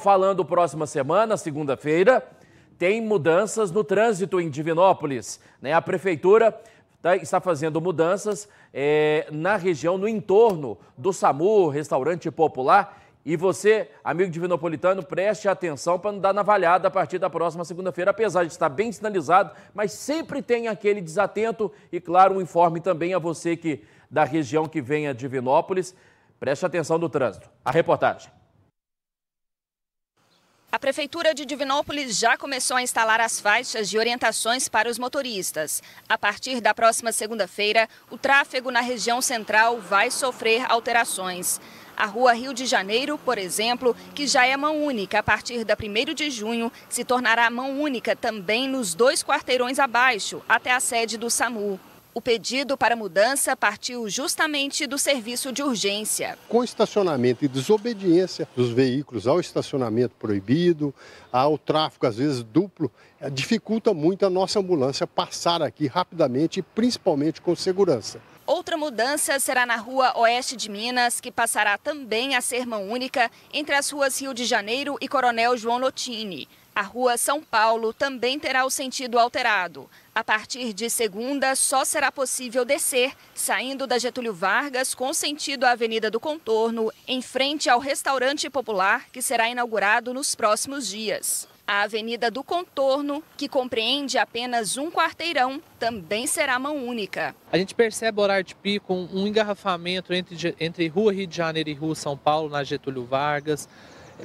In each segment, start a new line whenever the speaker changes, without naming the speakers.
Falando próxima semana, segunda-feira, tem mudanças no trânsito em Divinópolis. Né? A prefeitura tá, está fazendo mudanças é, na região, no entorno do SAMU, restaurante popular. E você, amigo divinopolitano, preste atenção para não dar navalhada a partir da próxima segunda-feira, apesar de estar bem sinalizado, mas sempre tem aquele desatento e, claro, um informe também a você que da região que vem a Divinópolis. Preste atenção no trânsito. A reportagem.
A Prefeitura de Divinópolis já começou a instalar as faixas de orientações para os motoristas. A partir da próxima segunda-feira, o tráfego na região central vai sofrer alterações. A Rua Rio de Janeiro, por exemplo, que já é mão única a partir da 1 de junho, se tornará mão única também nos dois quarteirões abaixo, até a sede do SAMU. O pedido para mudança partiu justamente do serviço de urgência.
Com estacionamento e desobediência dos veículos ao estacionamento proibido, ao tráfego às vezes duplo, eh, dificulta muito a nossa ambulância passar aqui rapidamente e principalmente com segurança.
Outra mudança será na Rua Oeste de Minas, que passará também a ser mão única entre as ruas Rio de Janeiro e Coronel João Notini. A rua São Paulo também terá o sentido alterado. A partir de segunda, só será possível descer, saindo da Getúlio Vargas, com sentido à Avenida do Contorno, em frente ao restaurante popular que será inaugurado nos próximos dias. A Avenida do Contorno, que compreende apenas um quarteirão, também será mão única.
A gente percebe o horário de pico, um engarrafamento entre, entre Rua Rio de Janeiro e Rua São Paulo, na Getúlio Vargas,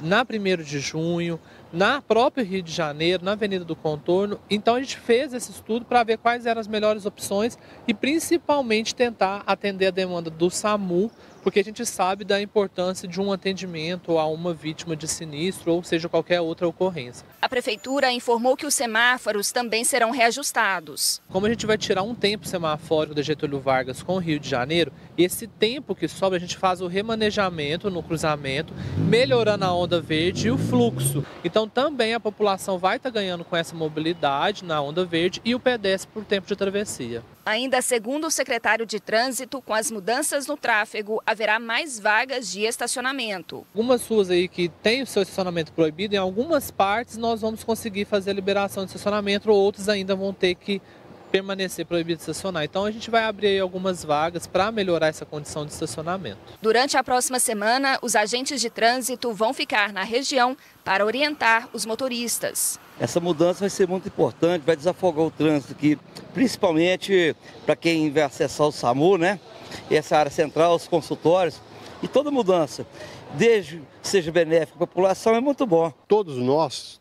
na 1 de junho, na própria Rio de Janeiro, na Avenida do Contorno. Então a gente fez esse estudo para ver quais eram as melhores opções e principalmente tentar atender a demanda do SAMU, porque a gente sabe da importância de um atendimento a uma vítima de sinistro ou seja qualquer outra ocorrência.
A prefeitura informou que os semáforos também serão reajustados.
Como a gente vai tirar um tempo semafórico da Getúlio Vargas com o Rio de Janeiro, esse tempo que sobra a gente faz o remanejamento no cruzamento, melhorando a onda verde e o fluxo. Então então também a população vai estar tá ganhando com essa mobilidade na onda verde e o pedestre por tempo de travessia.
Ainda segundo o secretário de Trânsito, com as mudanças no tráfego, haverá mais vagas de estacionamento.
Algumas ruas aí que têm o seu estacionamento proibido, em algumas partes nós vamos conseguir fazer a liberação de estacionamento, ou outros ainda vão ter que permanecer proibido de estacionar. Então a gente vai abrir algumas vagas para melhorar essa condição de estacionamento.
Durante a próxima semana, os agentes de trânsito vão ficar na região para orientar os motoristas.
Essa mudança vai ser muito importante, vai desafogar o trânsito aqui, principalmente para quem vai acessar o SAMU, né? Essa área central,
os consultórios. E toda mudança, desde que seja benéfica para a população, é muito bom. Todos nós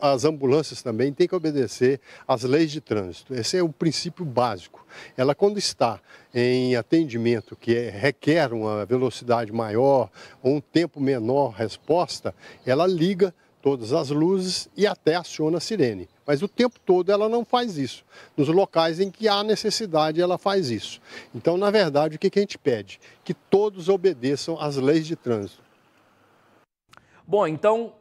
as ambulâncias também têm que obedecer às leis de trânsito. Esse é o princípio básico. Ela, quando está em atendimento que é, requer uma velocidade maior ou um tempo menor resposta, ela liga todas as luzes e até aciona a sirene. Mas o tempo todo ela não faz isso. Nos locais em que há necessidade, ela faz isso. Então, na verdade, o que a gente pede? Que todos obedeçam às leis de trânsito. Bom, então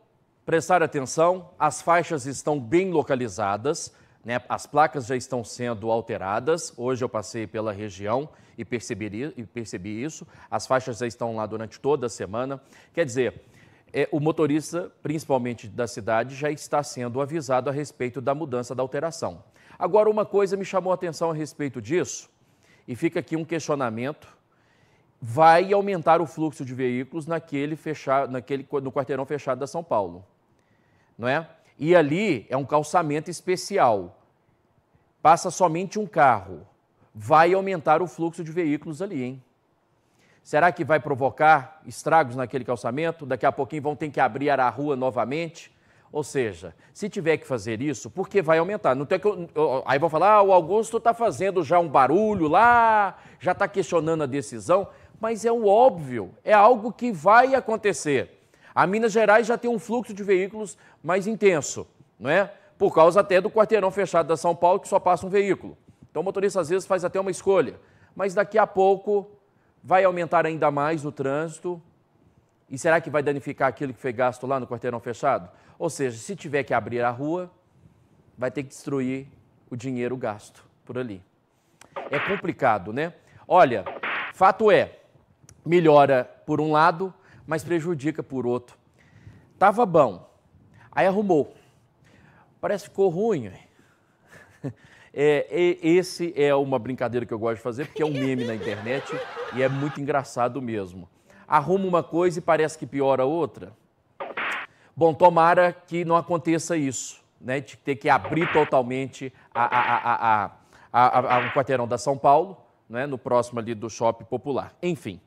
prestar atenção, as faixas estão bem localizadas, né? as placas já estão sendo alteradas. Hoje eu passei pela região e percebi, e percebi isso. As faixas já estão lá durante toda a semana. Quer dizer, é, o motorista, principalmente da cidade, já está sendo avisado a respeito da mudança da alteração. Agora, uma coisa me chamou a atenção a respeito disso, e fica aqui um questionamento vai aumentar o fluxo de veículos naquele fechado, naquele, no quarteirão fechado da São Paulo não é? E ali é um calçamento especial. Passa somente um carro. Vai aumentar o fluxo de veículos ali, hein? Será que vai provocar estragos naquele calçamento? Daqui a pouquinho vão ter que abrir a rua novamente? Ou seja, se tiver que fazer isso, porque vai aumentar. Não tem que, aí vão falar, ah, o Augusto está fazendo já um barulho lá, já está questionando a decisão, mas é o óbvio, é algo que vai acontecer. A Minas Gerais já tem um fluxo de veículos mais intenso, não é? Por causa até do quarteirão fechado da São Paulo, que só passa um veículo. Então o motorista às vezes faz até uma escolha. Mas daqui a pouco vai aumentar ainda mais o trânsito. E será que vai danificar aquilo que foi gasto lá no quarteirão fechado? Ou seja, se tiver que abrir a rua, vai ter que destruir o dinheiro gasto por ali. É complicado, né? Olha, fato é, melhora por um lado, mas prejudica por outro. Tava bom, aí arrumou. Parece que ficou ruim. É, esse é uma brincadeira que eu gosto de fazer, porque é um meme na internet e é muito engraçado mesmo. Arruma uma coisa e parece que piora outra. Bom, tomara que não aconteça isso, né? De ter que abrir totalmente a, a, a, a um quarteirão da São Paulo, né? no próximo ali do Shopping Popular. Enfim,